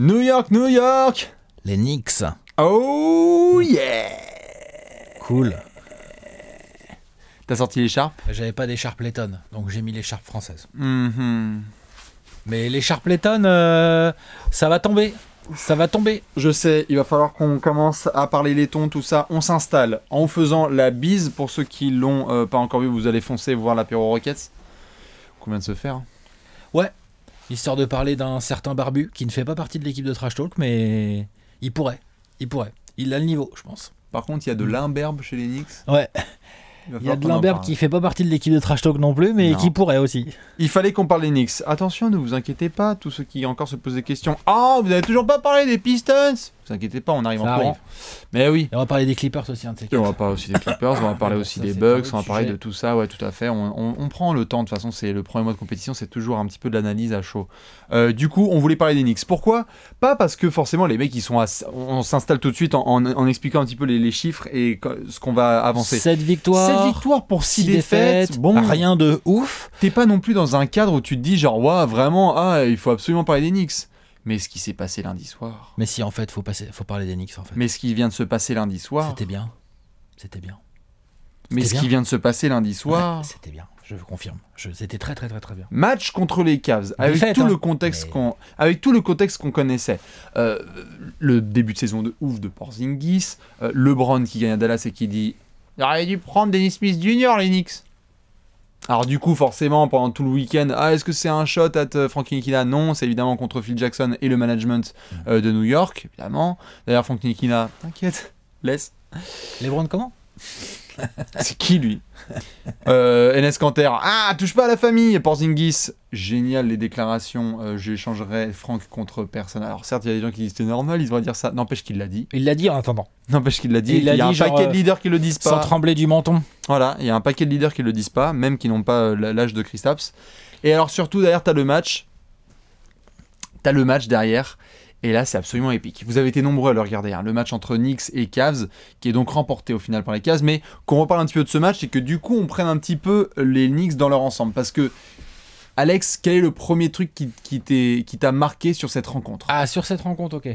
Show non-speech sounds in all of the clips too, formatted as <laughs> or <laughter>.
New York, New York Les Knicks. Oh hmm. yeah Cool. T'as sorti l'écharpe J'avais pas d'écharpe lettonne, donc j'ai mis l'écharpe française. Mm mm-hmm. Mais l'écharpe lettonne, euh, ça va tomber. Ça va tomber. Je sais, il va falloir qu'on commence à parler letton, tout ça. On s'installe en faisant la bise. Pour ceux qui l'ont euh, pas encore vu, vous allez foncer voir l'apéro Rockets. Combien de se faire Ouais, histoire de parler d'un certain barbu qui ne fait pas partie de l'équipe de Trash Talk, mais il pourrait. Il pourrait. Il a le niveau, je pense. Par contre, il y a de mm. l'imberbe chez les Knicks. Ouais. Il y a de l'imberbe qui fait pas partie de l'équipe de Trash Talk non plus, mais qui pourrait aussi. Il fallait qu'on parle des Knicks. Attention, ne vous inquiétez pas, tous ceux qui encore se posent des questions. Ah, oh, vous n'avez toujours pas parlé des Pistons vous inquiétez pas, on arrive en courant. Mais oui. on va parler des Clippers aussi, hein, On va parler aussi des Clippers, on va <laughs> parler aussi des Bucks, on va parler de tout ça, ouais, tout à fait. On, prend le temps, de toute façon, c'est le premier mois de compétition, c'est toujours un petit peu de l'analyse à chaud. Euh, du coup, on voulait parler des Knicks. Pourquoi Pas parce que forcément, les mecs, ils sont on s'installe tout de suite en, expliquant un petit peu les, chiffres et ce qu'on va avancer. Cette victoire. pour 6, défaites, Bon, rien de ouf. T'es pas non plus dans un cadre où tu te dis, genre, waouh, vraiment, ah, il faut absolument parler des Knicks. Mais ce qui s'est passé lundi soir. Mais si, en fait, faut faut parler d'Enix, en fait. Mais ce qui vient de se passer lundi soir. C'était bien. C'était bien. Mais ce qui vient de se passer lundi soir. c'était bien, je vous confirme. C'était très, très, très, très bien. Match contre les Cavs, avec, tout hein. le contexte qu'on, avec tout le contexte qu'on connaissait. Euh, le début de saison de ouf de Porzingis, euh, LeBron qui gagne à Dallas et qui dit aurait dû prendre Dennis Smith Junior, les alors du coup, forcément, pendant tout le week-end, ah, est-ce que c'est un shot à euh, Frankie Nikina Non, c'est évidemment contre Phil Jackson et le management euh, de New York, évidemment. D'ailleurs, Frankie Nikina, t'inquiète, laisse. Les Browns comment <laughs> C'est qui lui euh, Enes Kanter. Ah, touche pas à la famille Porzingis. Génial les déclarations. Je euh, J'échangerai Franck contre personne. Alors certes, il y a des gens qui disent c'est normal, ils vont dire ça. N'empêche qu'il l'a dit. Il l'a dit en attendant. N'empêche qu'il l'a dit. Il, y a un paquet de leaders qui le disent euh, pas. Sans trembler du menton. Voilà, il y a un paquet de leaders qui le disent pas, même qui n'ont pas euh, l'âge de Christaps Et alors surtout derrière, t'as le match. T'as le match derrière. Et là, c'est absolument épique. Vous avez été nombreux à le regarder, hein, le match entre Knicks et Cavs, qui est donc remporté au final par les Cavs. Mais qu'on reparle un petit peu de ce match c'est que du coup, on prenne un petit peu les Knicks dans leur ensemble. Parce que Alex, quel est le premier truc qui, qui t'a marqué sur cette rencontre Ah, sur cette rencontre, ok.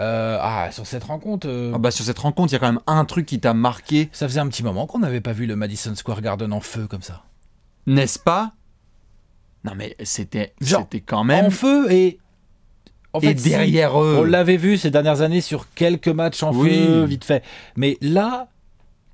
Euh, ah, sur cette rencontre. Euh, ah bah sur cette rencontre, il y a quand même un truc qui t'a marqué. Ça faisait un petit moment qu'on n'avait pas vu le Madison Square Garden en feu comme ça. N'est-ce pas Non mais c'était, c'était quand même. En feu et en derrière eux. On l'avait vu ces dernières années sur quelques matchs en feu, vite fait. Mais là,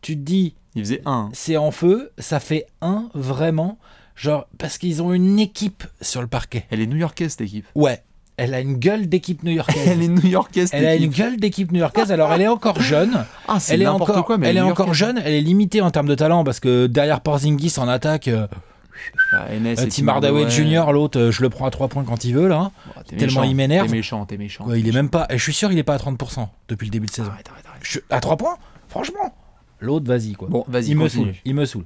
tu te dis. Il faisait un. C'est en feu, ça fait un vraiment. Genre, parce qu'ils ont une équipe sur le parquet. Elle est new-yorkaise, cette équipe. Ouais, elle a une gueule d'équipe new-yorkaise. <laughs> elle est new-yorkaise. Elle a une gueule d'équipe new-yorkaise. Alors elle est encore jeune. <laughs> Ah, elle est encore, quoi, mais elle est encore jeune. Elle est limitée en termes de talent parce que derrière Porzingis en attaque, euh, ah, euh, Tim Hardaway Junior, l'autre, euh, je le prends à 3 points quand il veut, là. Hein. Oh, Tellement il m'énerve. T'es méchant, t'es méchant. il est même pas. Eh, je suis sûr, il est pas à 30% depuis le début de saison. Arrête, À 3 points Franchement L'autre, vas-y, quoi. Bon, vas-y, il me saoule. Il me saoule.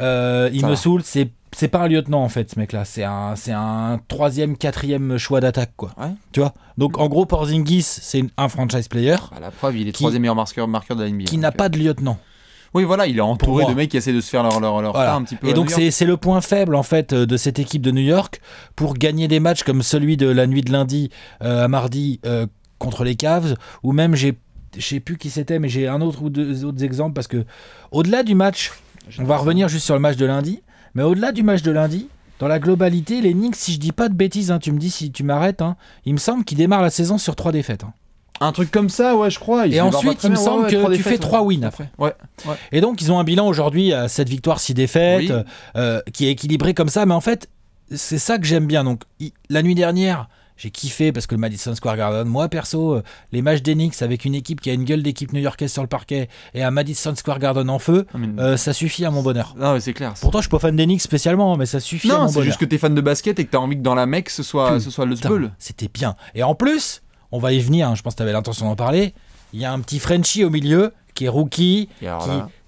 Euh, c'est. pas un lieutenant en fait, ce mec-là. C'est un, c'est un troisième, quatrième choix d'attaque, quoi. Tu vois. Donc en gros, Porzingis, c'est un franchise player. à bah, la preuve, il est 3 troisième meilleur marqueur, marqueur de la NBA. Qui n'a pas de lieutenant. Oui, voilà, il est entouré de mecs qui essaient de se faire leur, part un petit peu. Et donc, c'est le point faible, en fait, euh, de cette équipe de New York pour gagner des matchs comme celui de la nuit de lundi euh, à mardi euh, contre les Cavs, ou même, j'ai je sais plus qui c'était, mais j'ai un autre ou deux autres exemples parce que, au-delà du match, on va revenir juste sur le match de lundi, mais au-delà du match de lundi, dans la globalité, les Knicks, si je dis pas de bêtises, hein, tu me dis si tu m'arrêtes, hein, il me semble qu'ils démarrent la saison sur trois défaites. Hein. Un truc comme ça, ouais, je crois. et ensuite, il me semble que tu fais trois wins après. Ouais, Et donc, ils ont un bilan aujourd'hui à cette victoire six défaites, euh, qui est équilibré comme ça. Mais en fait, c'est ça que j'aime bien. Donc, la nuit dernière, j'ai kiffé parce que le Madison Square Garden, moi perso, euh, les matchs d'Enix avec une équipe qui a une gueule d'équipe new-yorkaise sur le parquet et un Madison Square Garden en feu, euh, ça suffit à mon bonheur. Non, c'est clair. Pourtant, je suis pas fan d'Enix spécialement, mais ça suffit non, à c'est juste que es fan de basket et que as envie que dans la mec ce soit, le ce soit le C'était bien. Et en plus, on va y venir, hein, je pense que tu avais l'intention d'en parler. Il y a un petit Frenchie au milieu qui est rookie,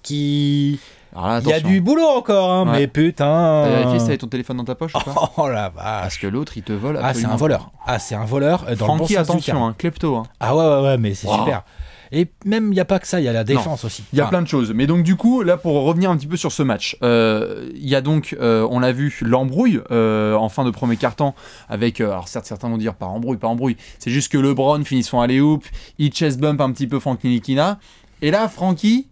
qui. il y a du boulot encore, hein, mais putain. T'as vérifié si t'avais ton téléphone dans ta poche ou pas <laughs> Oh la vache. Parce que l'autre, il te vole. Absolument. Ah, c'est un voleur. Ah, c'est un voleur. Euh, attention, hein, klepto. Hein. Ah ouais, ouais, ouais, mais c'est super. Et même, il n'y a pas que ça, il y a la défense aussi. Il y a plein de choses. Mais donc, du coup, là, pour revenir un petit peu sur ce match, euh, il y a donc, euh, on l'a vu, l'embrouille euh, en fin de premier quart-temps avec, alors certes, certains vont dire pas embrouille, pas embrouille. C'est juste que LeBron finit son aller oop il chest bump un petit peu Frank Et là, Frankie,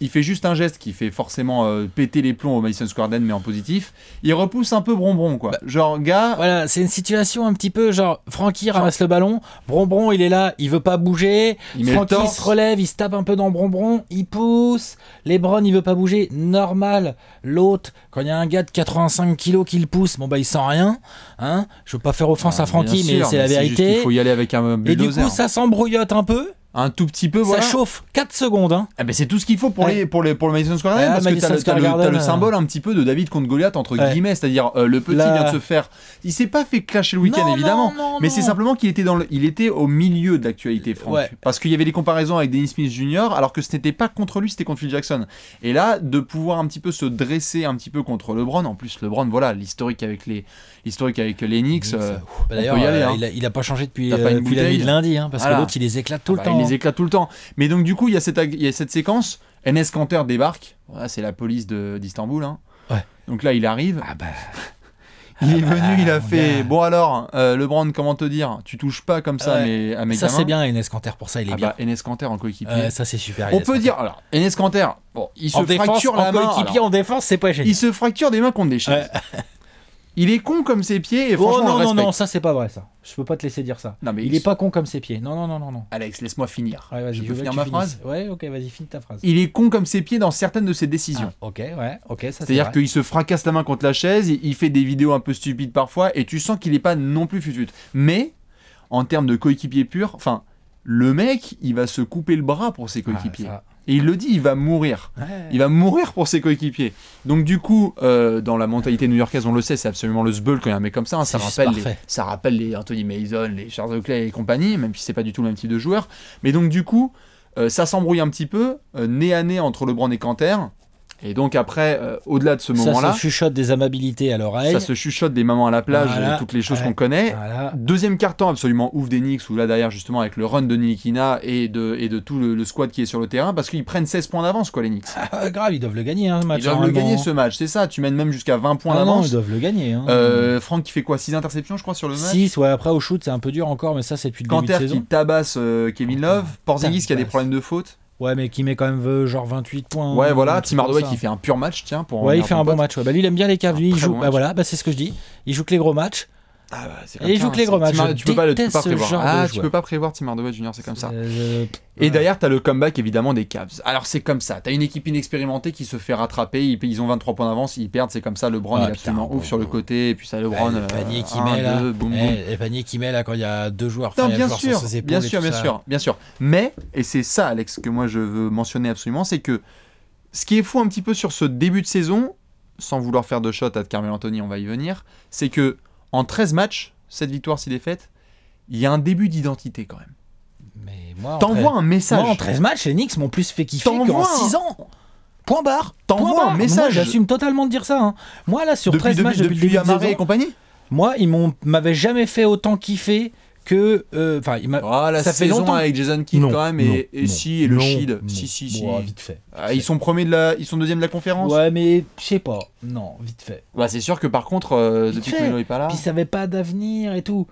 il fait juste un geste qui fait forcément euh, péter les plombs au Madison Square mais en positif. Il repousse un peu Brombron, quoi. Bah, genre, gars. Voilà, c'est une situation un petit peu genre Francky ramasse le ballon, Bronbron il est là, il veut pas bouger. Il se relève, il se tape un peu dans Bronbron, il pousse. Lebron il veut pas bouger, normal. L'autre, quand il y a un gars de 85 kilos qui le pousse, bon bah il sent rien. Hein Je veux pas faire offense ah, à Francky, mais c'est la vérité. il faut y aller avec un bulldozer. Et du coup, hein. ça s'embrouillote un peu un tout petit peu. Voilà. Ça chauffe 4 secondes. Hein. Eh ben c'est tout ce qu'il faut pour, les, pour, les, pour le Madison Square Garden. parce que t'as le euh. symbole un petit peu de David contre Goliath, entre guillemets. C'est-à-dire, euh, le petit vient de se faire. Il s'est pas fait clasher le week-end, évidemment. mais c'est simplement qu'il était, dans il était au milieu de l'actualité, Parce qu'il y avait des comparaisons avec Dennis Smith Jr., alors que ce n'était pas contre lui, c'était contre Phil Jackson. Et là, de pouvoir un petit peu se dresser un petit peu contre LeBron. En plus, LeBron, voilà, l'historique avec les l'historique avec les euh, bah, D'ailleurs, hein. il, a pas changé depuis, la nuit de lundi, hein, parce que l'autre, il les éclate tout le bah, temps. Hein ils éclatent tout le temps. Mais donc, du coup, il y, a cette, séquence. NS Canter débarque. Ah, c'est la police d'Istanbul. Hein. Donc là, il arrive. Ah bah. <laughs> ah il est bah, venu, il a fait bon alors, euh, Lebron comment te dire Tu touches pas comme ça mais à mes Ça c'est bien, Enes Kanter pour ça, il est bien. Bah, Enes en coéquipier. ça c'est super. On peut dire alors, Enes il se fracture la main. En coéquipier en défense, c'est pas génial. Il se fracture des mains contre des chaises. <laughs> Il est con comme ses pieds. Et oh non, non, non, ça c'est pas vrai ça. Je peux pas te laisser dire ça. Non, mais il, est pas con comme ses pieds. Non, non, non, non. non. Alex, laisse-moi finir. je peux finir ma phrase Ouais, ok, vas-y, finis ta phrase. Il est con comme ses pieds dans certaines de ses décisions. Ah, ok, ouais, ok, ça C'est-à-dire vrai. cest qu'il se fracasse la main contre la chaise, il fait des vidéos un peu stupides parfois, et tu sens qu'il est pas non plus futut. Mais, en termes de coéquipier pur, enfin, le mec, il va se couper le bras pour ses ah, coéquipiers. Et il le dit, il va mourir. Il va mourir pour ses coéquipiers. Donc du coup, euh, dans la mentalité new-yorkaise, on le sait, c'est absolument le zbeul quand il y a un mec comme ça. Hein. ça, rappelle les, ça rappelle les Anthony Mason, les Charles Oakley et compagnie, même si c'est pas du tout le même type de joueur. Mais donc du coup, euh, ça s'embrouille un petit peu, euh, nez à nez entre LeBron et Canter. Et donc après, euh, au-delà de ce moment-là... Ça se chuchote des amabilités à l'oreille. Ça se chuchote des mamans à la plage, euh, toutes les choses qu'on connaît. Deuxième Deuxième carton absolument ouf des Knicks, où là derrière justement avec le run de Nilikina et de, tout le, squad qui est sur le terrain, parce qu'ils prennent 16 points d'avance quoi les Knicks. Ah, euh, grave, ils doivent le gagner hein, ce match. Ils doivent le gagner hein. ce match, c'est ça, tu mènes même jusqu'à 20 points d'avance. Ah d'avance. Ils doivent le gagner. Hein. Franck qui fait quoi 6 interceptions je crois sur le match 6, ouais après au shoot c'est un peu dur encore, mais ça c'est depuis le Canter début de saison. qui tabasse Kevin Love, Porzingis qui a des problèmes de faute. Ouais, mais qui met quand même euh, genre 28 points. Ouais, voilà, Tim Hardaway qui fait un pur match, tiens. Pour ouais, il fait un bon match. Ouais. Bah, lui, il aime bien les caves. il joue. bah, voilà, bah, c'est ce que je dis. Il joue que les gros matchs. Ah bah, et il joue que les hein, gros matchs. Tu, peux pas, prévoir. Ah, tu peux pas prévoir Tim Hardaway Jr. C'est comme ça. Euh, et derrière tu t'as le comeback évidemment des Cavs. Alors c'est comme ça. T'as une équipe inexpérimentée qui se fait rattraper. Ils, ont 23 points d'avance, ils perdent. C'est comme ça. LeBron il ah, est absolument ouf sur le côté. Et puis ça, bah, LeBron. Euh, panier qui met là. Eh, panier qui met là quand il y a deux joueurs. bien sûr, bien sûr, bien sûr, bien sûr. Mais et c'est ça, Alex, que moi je veux mentionner absolument, c'est que ce qui est fou un petit peu sur ce début de saison, sans vouloir faire de shot à Carmel Anthony, on va y venir, c'est que en 13 matchs, cette victoire s'il est faite, il y a un début d'identité quand même. Mais moi, T'envoies un message. Moi, en 13 matchs, les Knicks m'ont plus fait kiffer qu'en 6 ans. Point barre. T'envoies un message. j'assume totalement de dire ça. Hein. Moi, là, sur 13 matchs depuis, le début et compagnie Moi, ils m'avaient jamais fait autant kiffer que euh, enfin il ah, ça fait longtemps avec Jason Kidd quand même et, si et le Shield si si si vite fait ah, ils sont premiers de la ils sont deuxième de la conférence ouais mais je sais pas non vite fait bah c'est sûr que par contre euh, depuis est pas là puis ça avait pas d'avenir et tout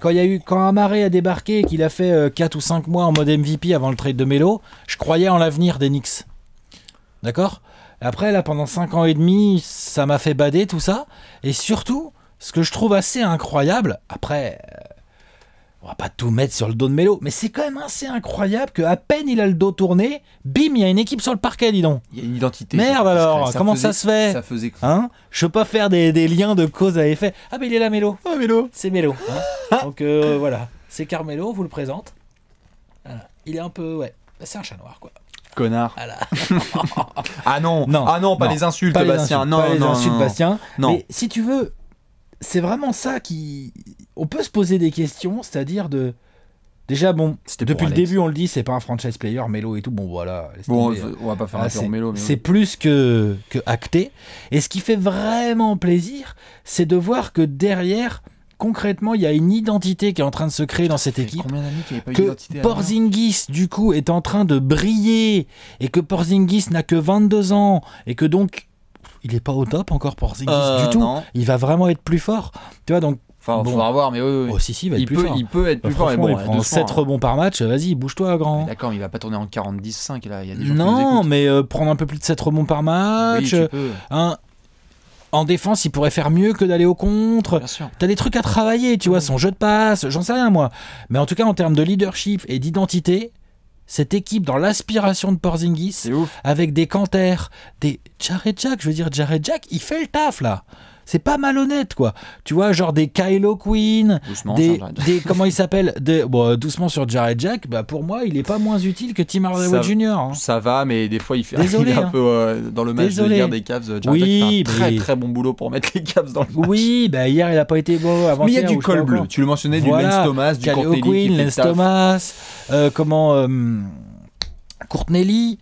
quand il y a eu quand Amaré a débarqué et qu'il a fait 4 euh, ou 5 mois en mode MVP avant le trade de Melo je croyais en l'avenir des Knicks d'accord après là pendant 5 ans et demi ça m'a fait bader tout ça et surtout ce que je trouve assez incroyable après euh, on va pas tout mettre sur le dos de Mélo, mais c'est quand même assez incroyable que à peine il a le dos tourné, bim, il y a une équipe sur le parquet, dis donc. Il y a une identité. Merde alors, comment ça se fait Ça faisait. Hein Je peux pas faire des, liens de cause à effet. Ah mais il est là Mélo. Ah Mélo. C'est Mélo. Hein. <laughs> donc euh, voilà, c'est Carmelo, vous le présente. Il est un peu ouais, bah, c'est un chat noir quoi. Connard. <laughs> ah non, non, ah non, pas des insultes, Bastien. non, pas insultes, Bastien. Non. Mais si tu veux, c'est vraiment ça qui. On peut se poser des questions, c'est-à-dire de. Déjà, bon, depuis le début, on le dit, c'est pas un franchise player, Melo et tout. Bon, voilà. Bon, on va pas faire hein. un ah, tour Melo. C'est plus que, que acté. Et ce qui fait vraiment plaisir, c'est de voir que derrière, concrètement, il y a une identité qui est en train de se créer dans cette équipe. Combien Qui pas que Porzingis, du coup, est en train de briller et que Porzingis n'a que 22 ans et que donc il est pas au top encore pour Zingis du euh, tout. Il va vraiment être plus fort. Tu vois, donc Enfin, on voir, mais oui, oui, oh, si, si, il peut, être plus fort, bon, 7 hein. rebonds par match, vas-y, bouge-toi, grand. D'accord, mais il va pas tourner en 40-10-5, là, il Non, mais euh, prendre un peu plus de 7 rebonds par match. Hein. en défense, il pourrait faire mieux que d'aller au contre. Tu as des trucs à travailler, tu vois, mmh. son jeu de passe, j'en sais rien, moi. Mais en tout cas, en termes de leadership et d'identité, cette équipe dans l'aspiration de Porzingis, avec des canters des Jared Jack, je veux dire Jared Jack, il fait le taf là. C'est pas malhonnête, quoi. Tu vois, genre des Kylo Queen, des, <laughs> comment il s'appelle, bon, doucement sur Jared Jack. Bah pour moi, il est pas moins utile que Tim Hardaway Jr. Hein. Ça va, mais des fois il fait <laughs> un hein. peu euh, dans le match de des Cavs. oui, Jack très très bon boulot pour mettre les Cavs dans le match. Oui, bah hier il a pas été beau. Avant mais il y a du col bleu. Tu le mentionnais, du Lance Thomas, du Kylo Queen, Thomas, euh, comment euh, Courtney Lee.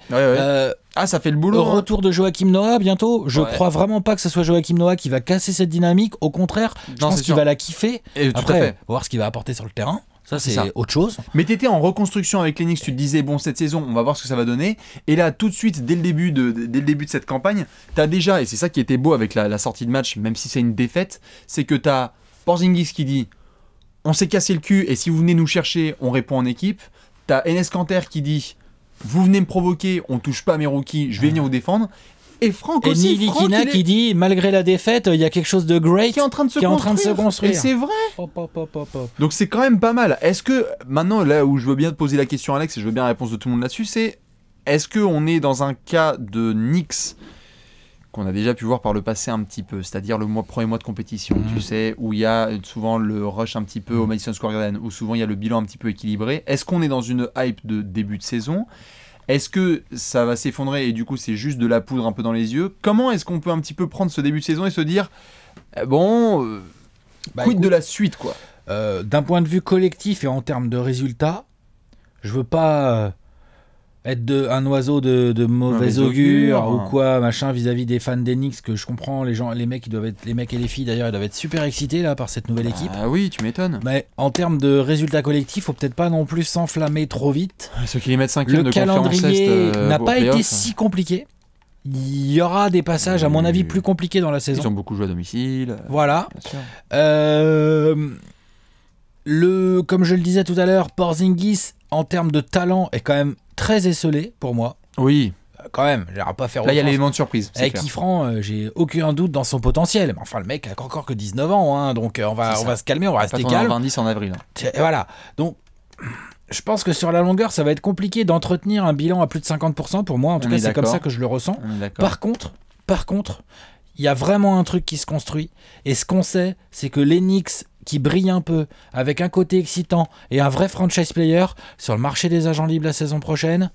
Ah, ça fait le boulot. Le hein. Retour de Joachim Noah bientôt. Je crois vraiment pas que ce soit Joachim Noah qui va casser cette dynamique. Au contraire, je pense qu'il va la kiffer. Et Après, voir ce qu'il va apporter sur le terrain. Ça, c'est autre chose. Mais tu étais en reconstruction avec Lennox, tu te disais, bon, cette saison, on va voir ce que ça va donner. Et là, tout de suite, dès le début de, début de cette campagne, tu as déjà, et c'est ça qui était beau avec la, sortie de match, même si c'est une défaite, c'est que tu as Porzingis qui dit, on s'est cassé le cul, et si vous venez nous chercher, on répond en équipe. T'as Enes Kanter qui dit, vous venez me provoquer, on touche pas à mes rookies, je vais venir vous défendre. Et Franck aussi. qui dit, malgré la défaite, il y a quelque chose de great qui est en train de se, construire. Et c'est vrai. Donc c'est quand même pas mal. Est-ce que, maintenant, là où je veux bien te poser la question, Alex, et je veux bien la réponse de tout le monde là-dessus, c'est est-ce qu'on est dans un cas de Nix qu'on a déjà pu voir par le passé un petit peu, c'est-à-dire le premier mois de compétition, tu mhm. sais, où il y a souvent le rush un petit peu au Madison Square Garden, où souvent il y a le bilan un petit peu équilibré. Est-ce qu'on est dans une hype de début de saison Est-ce que ça va s'effondrer et du coup c'est juste de la poudre un peu dans les yeux Comment est-ce qu'on peut un petit peu prendre ce début de saison et se dire, eh bon, euh, bah, de la suite quoi euh, D'un point de vue collectif et en termes de résultats, je veux pas euh, être de, un oiseau de, de mauvais augure ou quoi, machin, vis-à-vis des fans d'Enix, que je comprends, les gens, les mecs, ils doivent être, les mecs et les filles d'ailleurs, ils doivent être super excités là par cette nouvelle ah équipe. Ah oui, tu m'étonnes. Mais en termes de résultats collectifs, faut peut-être pas non plus s'enflammer trop vite. Ah, ce qui les mettent 5 Le calendrier euh, n'a pas été si compliqué. Il y aura des passages, à mon avis, plus compliqués dans la saison. Ils ont beaucoup joué à domicile. Voilà. Euh, le, comme je le disais tout à l'heure, Porzingis, en termes de talent, est quand même très esselé pour moi. Oui. Euh, quand même, j'arrive pas faire. Là, il y a l'élément de surprise. Avec qui euh, j'ai aucun doute dans son potentiel. Enfin, le mec a encore que 19 ans, hein, donc euh, on, va, on va se calmer, on va rester calme. 90 en avril. Hein. Voilà. Donc, je pense que sur la longueur, ça va être compliqué d'entretenir un bilan à plus de 50% pour moi. En tout cas, c'est comme ça que je le ressens. Par contre, par contre, il y a vraiment un truc qui se construit. Et ce qu'on sait, c'est que l'Enix qui brille un peu, avec un côté excitant et un vrai franchise player sur le marché des agents libres la saison prochaine.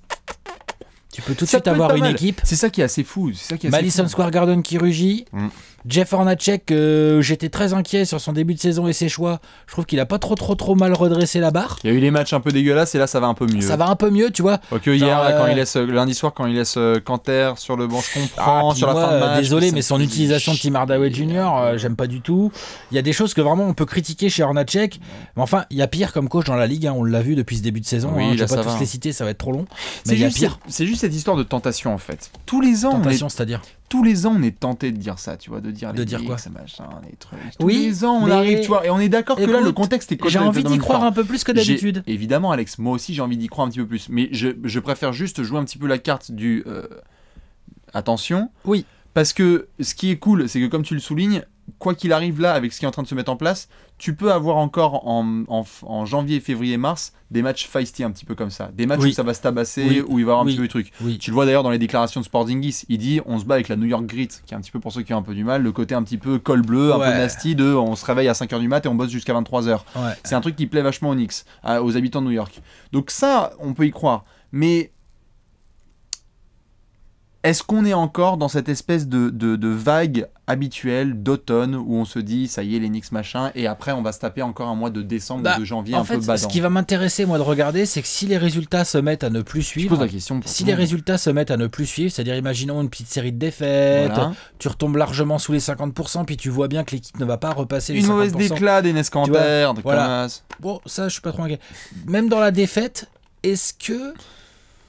Tu peux tout de suite avoir une équipe. C'est ça qui est assez fou. Madison Square Garden qui rugit. Mm. Jeff Hornacek, euh, j'étais très inquiet sur son début de saison et ses choix. Je trouve qu'il a pas trop trop trop mal redressé la barre. Il y a eu des matchs un peu dégueulasses et là ça va un peu mieux. Ça va un peu mieux, tu vois. Ok, hier, quand il euh, laisse, euh, lundi soir, quand il laisse Canter sur le banc, je ah, comprends, sur la fin de match, Désolé, mais son utilisation de Tim Hardaway Jr., j'aime pas du tout. Il y a des choses que vraiment on peut critiquer chez Hornacek. Mais enfin, il y a pire comme coach dans la ligue, hein, on l'a vu depuis ce début de saison. Oui, hein, je vais pas tous les citer, ça va être trop long. Mais il pire. C'est juste cette histoire de tentation en fait. Tous les ans. Tentation, c'est-à-dire tous les ans, on est tenté de dire ça, tu vois, de dire de quoi, Tous les ans, on arrive, tu vois, et on est d'accord que là, le contexte est J'ai envie d'y croire un peu plus que d'habitude. Évidemment, Alex, moi aussi, j'ai envie d'y croire un petit peu plus, mais je, préfère juste jouer un petit peu la carte du euh, attention. Oui. Parce que ce qui est cool, c'est que comme tu le soulignes, quoi qu'il arrive là, avec ce qui est en train de se mettre en place, tu peux avoir encore en, janvier, février, mars des matchs feisty un petit peu comme ça. Des matchs où ça va se tabasser, où il va y avoir un petit peu de trucs. Tu le vois d'ailleurs dans les déclarations de Sportingis. Il dit on se bat avec la New York Grit, qui est un petit peu pour ceux qui ont un peu du mal, le côté un petit peu col bleu, un peu nasty de on se réveille à 5h du mat et on bosse jusqu'à 23h. C'est un truc qui plaît vachement aux Knicks, aux habitants de New York. Donc ça, on peut y croire. Mais est-ce qu'on est encore dans cette espèce de, de, vague habituelle d'automne où on se dit ça y est l'Enix machin et après on va se taper encore un mois de décembre ou bah, de janvier un fait, peu badant. Ce qui va m'intéresser moi de regarder c'est que si les résultats se mettent à ne plus suivre, si les résultats se mettent à ne plus suivre, c'est-à-dire imaginons une petite série de défaites, tu retombes largement sous les 50% puis tu vois bien que l'équipe ne va pas repasser une les 50%. Une mauvaise déclat des Nescanter, de voilà. Bon ça je suis pas trop inquiet. Même dans la défaite, est-ce que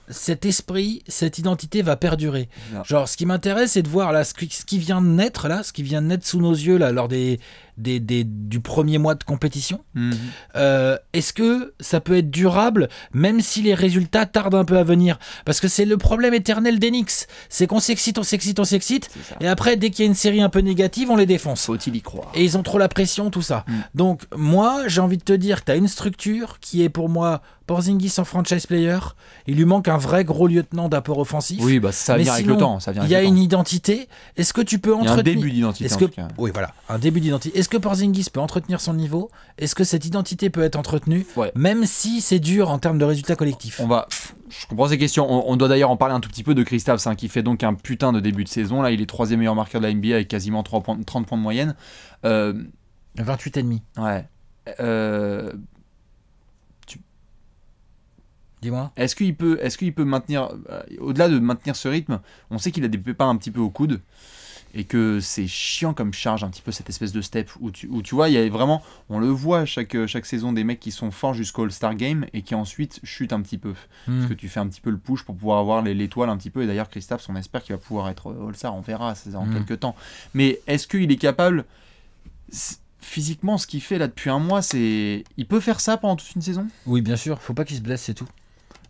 cet esprit, cette identité va perdurer. Genre, ce qui m'intéresse, c'est de voir là ce qui, vient de naître là, ce qui vient naître sous nos yeux là, lors des des, des, du premier mois de compétition. Mhm. Euh, est-ce que ça peut être durable, même si les résultats tardent un peu à venir Parce que c'est le problème éternel d'Enix. C'est qu'on s'excite, on s'excite, on s'excite, et après, dès qu'il y a une série un peu négative, on les défonce. Faut-il y croire Et ils ont trop la pression, tout ça. Mhm. Donc, moi, j'ai envie de te dire que tu as une structure qui est pour moi Porzingis en franchise player, il lui manque un vrai gros lieutenant d'apport offensif. Oui, bah ça vient avec le temps. Il y a une identité. Est-ce que tu peux entretenir un début d'identité. Que... Oui, voilà, un début d'identité. Est-ce que Porzingis peut entretenir son niveau Est-ce que cette identité peut être entretenue Même si c'est dur en termes de résultats collectifs. On va. Je comprends ces questions. On, doit d'ailleurs en parler un tout petit peu de Kristaps, hein, qui fait donc un putain de début de saison. Là, il est troisième meilleur marqueur de la NBA avec quasiment 30 points de moyenne. Euh... 28,5. Ouais. Euh, Dis-moi. Est-ce qu'il peut, est-ce peut maintenir, euh, au-delà de maintenir ce rythme, on sait qu'il a des pépins un petit peu au coude et que c'est chiant comme charge un petit peu cette espèce de step où tu, où vois, il y a vraiment, on le voit chaque, euh, chaque saison, des mecs qui sont forts jusqu'au All-Star Game et qui ensuite chutent un petit peu. Parce hmm. que tu fais un petit peu le push pour pouvoir avoir l'étoile un petit peu. Et d'ailleurs, Christaps, on espère qu'il va pouvoir être All-Star, on verra, ça en hmm. quelques temps. Mais est-ce qu'il est capable physiquement, ce qu'il fait là depuis un mois, c'est. Il peut faire ça pendant toute une saison Oui, bien sûr, faut pas qu'il se blesse, c'est tout.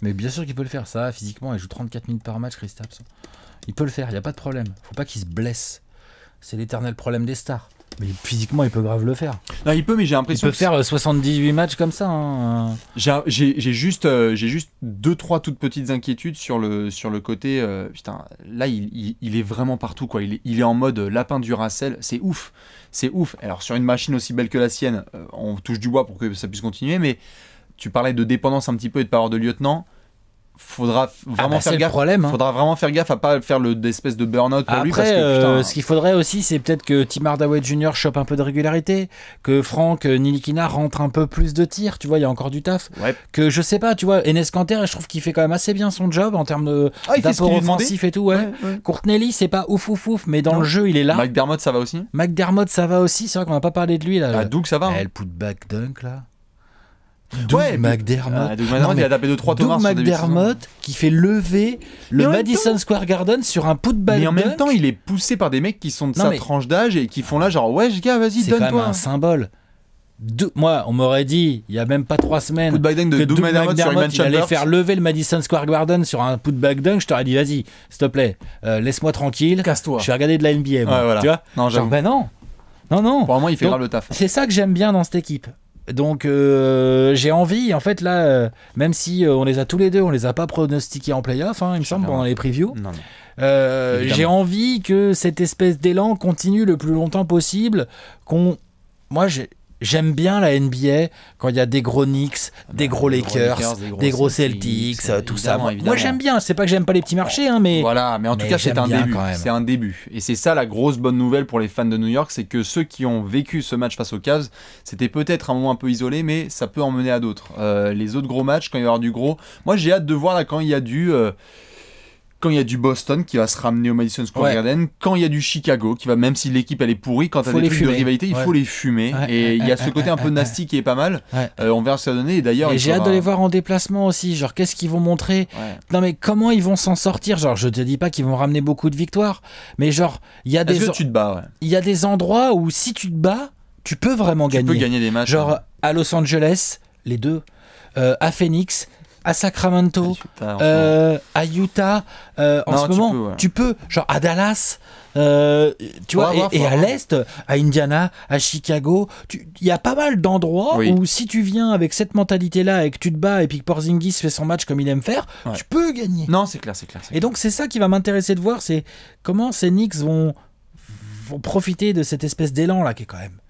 Mais bien sûr qu'il peut le faire, ça, physiquement, il joue 34 minutes par match, Christaps. Il peut le faire, il n'y a pas de problème. Faut pas qu'il se blesse. C'est l'éternel problème des stars. Mais physiquement, il peut grave le faire. il peut, mais j'ai l'impression. Il faire 78 euh, matchs comme ça. Hein. J'ai juste, euh, j'ai juste deux trois toutes petites inquiétudes sur le sur le côté. Euh, putain, là, il, est vraiment partout quoi. Il est, en mode lapin du Racel. C'est ouf, c'est ouf. Alors sur une machine aussi belle que la sienne, on touche du bois pour que ça puisse continuer, mais tu parlais de dépendance un petit peu et de parole de lieutenant faudra ah vraiment bah faire gaffe. Problème, hein. Faudra vraiment faire gaffe à pas faire le d'espèce de burn-out pour lui parce euh, ce qu'il faudrait aussi, c'est peut-être que Tim Hardaway Jr. chope un peu de régularité, que Franck euh, Nilikina rentre un peu plus de tirs, tu vois, il y a encore du taf. Ouais. Que je sais pas, tu vois, Enes Kanter, je trouve qu'il fait quand même assez bien son job en termes de ah, d'apport offensif et tout, ouais. ouais, c'est pas ouf ouf ouf, mais dans le jeu, il est là. McDermott, ça va aussi. McDermott, ça va aussi. C'est vrai qu'on n'a pas parlé de lui là. Ah, Doug, ça va. Hein. Elle put back dunk là. Doug ouais, McDermott. Ah, Doug il a tapé 2-3 Doug McDermott qui fait lever le Madison Square Garden sur un put back. Mais en même temps, il est poussé par des mecs qui sont de sa tranche d'âge et qui font là genre ouais, gars, vas-y, donne-toi. C'est quand un symbole. moi, on m'aurait dit, il y a même pas trois semaines, que Doug McDermott, allait faire lever le Madison Square Garden sur un putback dunk. Je t'aurais dit, vas-y, s'il te plaît, euh, laisse-moi tranquille. Casse-toi. Je vais regarder de la NBA. Tu vois non, genre, ben non. Non, non. Pour moi, il fait grave le taf. C'est ça que j'aime bien dans cette équipe. Donc euh, j'ai envie, en fait là, euh, même si euh, on les a tous les deux, on les a pas pronostiqués en playoff, hein, il me semble, pendant les previews. j'ai envie que cette espèce d'élan continue le plus longtemps possible. Qu'on, moi, j'ai J'aime bien la NBA quand il y a des gros Knicks, ah bah, des, gros Lakers, des gros Celtics, euh, tout ça. Moi, j'aime bien. C'est pas que j'aime pas les petits marchés, hein, mais voilà. Mais en tout cas, c'est un début. C'est un début. Et c'est ça la grosse bonne nouvelle pour les fans de New York, c'est que ceux qui ont vécu ce match face aux Cavs, c'était peut-être un moment un peu isolé, mais ça peut emmener à d'autres. Euh, les autres gros matchs, quand il va y avoir du gros, moi j'ai hâte de voir là quand il y a du. Euh, quand il y a du Boston qui va se ramener au Madison Square Garden, quand il y a du Chicago qui va, même si l'équipe elle est pourrie, quand t'as des trucs de rivalité, il faut les fumer. et il y a ce côté un peu nasty qui est pas mal. on euh, verra ce ça donner. Et d'ailleurs, j'ai hâte de les voir en déplacement aussi. Genre, qu'est-ce qu'ils vont montrer Non, mais comment ils vont s'en sortir Genre, je te dis pas qu'ils vont ramener beaucoup de victoires, mais genre, il y a des. Il y a des endroits où si tu te bats, tu peux vraiment gagner. Tu peux gagner des matchs. Genre à Los Angeles, les deux. Euh, à Phoenix, à Sacramento, à Utah, en ce moment, tu peux, genre à Dallas, euh, tu vois, et, à l'est, à Indiana, à Chicago, il y a pas mal d'endroits où si tu viens avec cette mentalité-là et que tu te bats et puis que Porzingis fait son match comme il aime faire, tu peux gagner. Non, c'est clair, c'est clair, Et donc c'est ça qui va m'intéresser de voir, c'est comment ces Knicks vont, vont profiter de cette espèce d'élan là qui est quand même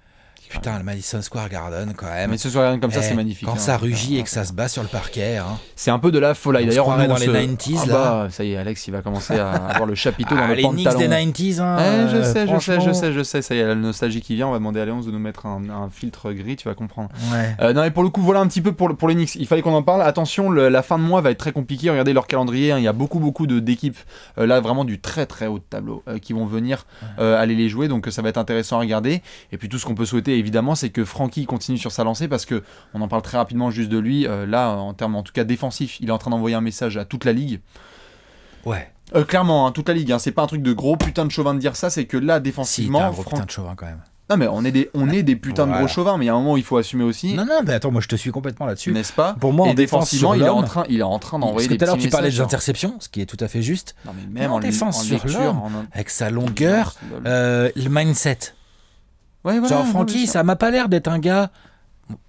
putain, le Madison Square Garden quand même. ce Square Garden comme ça, eh, c'est magnifique. Quand hein, ça rugit et que ça se bat sur le parquet. Hein. C'est un peu de la folie. D'ailleurs, on est dans les 90s ah Bah, ça y est, Alex, il va commencer à <laughs> avoir le chapiteau dans ah, le les pantalon. Les Knicks des 90s. Hein, eh, je sais, je euh, sais, je sais, je sais. Ça y est, la nostalgie qui vient. On va demander à Léonce de nous mettre un, filtre gris, tu vas comprendre. Ouais. Euh, non, mais pour le coup, voilà un petit peu pour, les Knicks. Il fallait qu'on en parle. Attention, la fin de mois va être très compliquée. Regardez leur calendrier. Hein. Il y a beaucoup, beaucoup d'équipes euh, là, vraiment du très, très haut de tableau qui vont venir aller les jouer. Donc, ça va être intéressant à regarder. Et puis, tout ce qu'on peut souhaiter, évidemment, c'est que Francky continue sur sa lancée parce que on en parle très rapidement juste de lui. Euh, là, en termes en tout cas défensifs, il est en train d'envoyer un message à toute la ligue. Ouais. Euh, clairement, à hein, toute la ligue. Hein. c'est pas un truc de gros putain de chauvin de dire ça. C'est que là, défensivement, chauvin quand même. Non mais on est des, on est des putains de gros chauvins, mais il y a un moment où il faut assumer aussi. Non non, mais attends, moi je te suis complètement là-dessus. N'est-ce pas Pour moi, en Et défensivement, il est en train, il est en train d'envoyer des. tout à l'heure tu parlais de hein. interceptions, ce qui est tout à fait juste. mais même en, défense sur avec sa longueur, euh, le mindset. Genre Frankie, ça m'a pas l'air d'être un gars.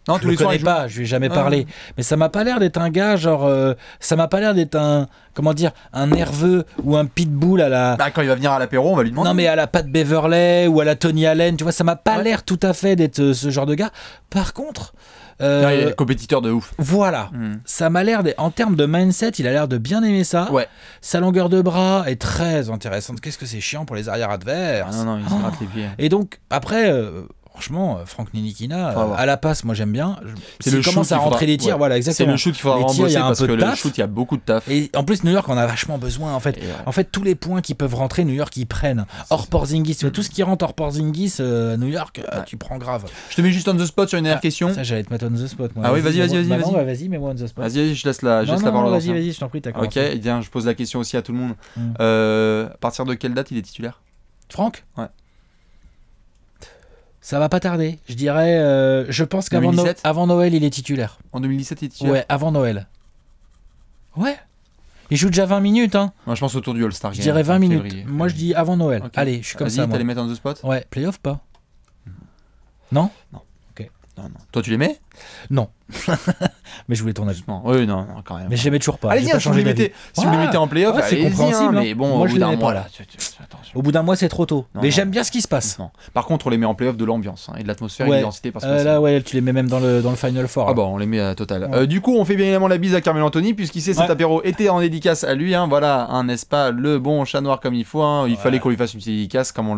Non, je tous le connais pas, je lui ai jamais ah. parlé. mais ça m'a pas l'air d'être un gars, genre, euh, ça m'a pas l'air d'être un, comment dire, un nerveux ou un pitbull à la. Bah, quand il va venir à l'apéro, on va lui demander. Non, mais à la Pat Beverley ou à la Tony Allen, tu vois, ça m'a pas l'air tout à fait d'être euh, ce genre de gars. Par contre, euh, il est compétiteur de ouf. Voilà. Hmm. Ça m'a l'air, en termes de mindset, il a l'air de bien aimer ça. Sa longueur de bras est très intéressante. Qu'est-ce que c'est chiant pour les arrières adverses. Ah non, non, il se rate les pieds. Et donc, après, euh, Franchement, euh, Franck Ninikina, euh, à la passe, moi j'aime bien. C'est le shoot à rentrer les tirs, voilà, exactement. C'est le shoot qu'il faudra rembourser parce que le shoot, il y a beaucoup de taf. Et en plus, New York on a vachement besoin, en fait. En fait, tous les points qui peuvent rentrer, New York, ils prennent. Hors Porzingis, tout ce qui rentre hors Porzingis, euh, New York, euh, tu prends grave. Je te mets juste on the spot sur une dernière ah, question. Ça, j'allais te mettre on the spot. Ah oui, vas-y, vas-y, vas-y. Bah vas-y, bah, vas mets-moi on the spot. Vas-y, je laisse la, non, Vas-y, vas-y, je t'en prie, t'as compris. Ok, bien, je pose la question aussi à tout le monde. Mm. À partir de quelle date il est titulaire Franck Ouais. Ça va pas tarder. Je dirais, euh, je pense qu'avant avant Noël, il est titulaire. En 2017, il est titulaire Ouais, avant Noël. Ouais. Il joue déjà 20 minutes. Hein. Moi, je pense autour du All-Star Game. Je dirais 20 minutes. Moi, je dis avant Noël. Allez, je suis comme ça. Vas-y, t'allais mettre en deux spots Ouais, playoff pas. Non Non. Toi, tu les mets Non. <laughs> mais je voulais tourner avis. oui, non, quand même. Mais j'aimais toujours pas. Allez-y, hein, si, vous les mettez, si vous en playoff, c'est compréhensible. Hein, mais bon, au, bout au bout d'un mois, c'est trop tôt. mais j'aime bien ce qui se passe. Par contre, on les met en playoff de l'ambiance hein, et de l'atmosphère et de l'identité. Euh, là, ouais, tu les mets même dans le, dans le Final Four. Ah, bon, on les met à total. Euh, du coup, on fait bien évidemment la bise à Carmel Anthony, puisqu'il sait cet apéro était en dédicace à lui. Hein. Voilà, un n'est-ce pas le bon chat noir comme il faut. Il fallait qu'on lui fasse une petite dédicace, comme on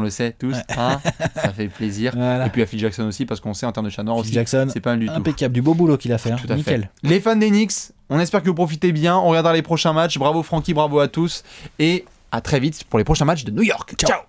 le sait tous. Ça fait plaisir. <laughs> Et puis à Phil Jackson aussi, parce qu'on en termes de chat noir aussi. Jackson, c'est pas un du impeccable, du beau boulot qu'il a fait. Hein. Tout à Fait. Les fans d'Enix, on espère que vous profitez bien. On regardera les prochains matchs. Bravo Francky, bravo à tous. Et à très vite pour les prochains matchs de New York. Ciao.